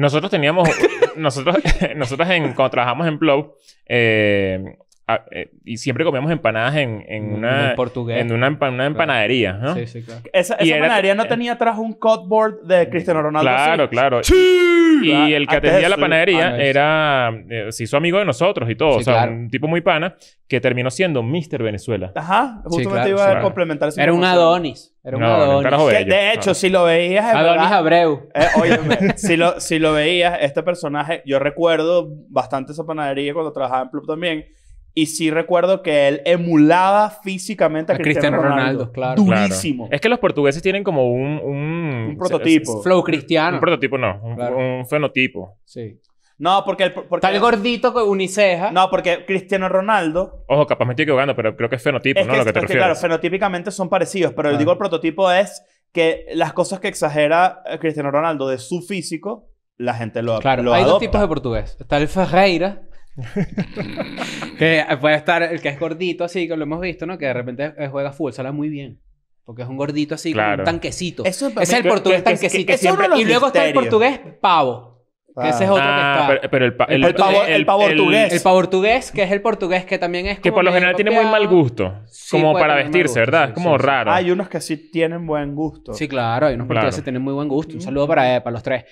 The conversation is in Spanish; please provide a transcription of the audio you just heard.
Nosotros teníamos, nosotros, nosotros en, cuando trabajamos en Blow, eh, Ah, eh, y siempre comíamos empanadas en, en una... En una, empanadería, ¿no? Sí, sí, claro. Esa, empanadería no eh, tenía atrás un cutboard de mm. Cristiano Ronaldo. Claro, claro. Y, ah, el que atendía la panadería ah, era... Eh, se hizo amigo de nosotros y todo. o sea, un tipo muy pana que terminó siendo Mr. Venezuela. Ajá. Justamente iba a complementar eso. Era un Adonis. Era un Adonis. de hecho, si lo veías... Adonis Abreu. óyeme, si, lo, si lo veías, este personaje... Yo recuerdo bastante esa panadería cuando trabajaba en Club también y sí recuerdo que él emulaba físicamente a, Cristiano, Ronaldo. claro. Durísimo. Es que los portugueses tienen como un... Un, prototipo. flow cristiano. Un prototipo no. Un, fenotipo. Sí. No, porque... El, Tal gordito con uniceja. No, porque Cristiano Ronaldo... Ojo, capaz me estoy equivocando, pero creo que es fenotipo, ¿no? lo que te refieres. claro, fenotípicamente son parecidos, pero yo digo el prototipo es que las cosas que exagera eh, Cristiano Ronaldo de su físico, la gente lo, claro, lo Hay dos tipos de portugués. Está el Ferreira, que puede estar el que es gordito así, que lo hemos visto, ¿no? Que de repente juega fútbol, sale muy bien. Porque es un gordito así, tanquecito. es, el portugués tanquecito. Y luego está el portugués pavo. Ese es otro que ah, está. Pero, el, pavo, el, pavo portugués. El, portugués, que es el portugués que también es. que por lo general tiene muy mal gusto. como para vestirse, ¿verdad? es como raro. Hay unos que sí tienen buen gusto. Sí, claro, hay unos portugueses que tienen muy buen gusto. Un saludo para, eh, para los tres.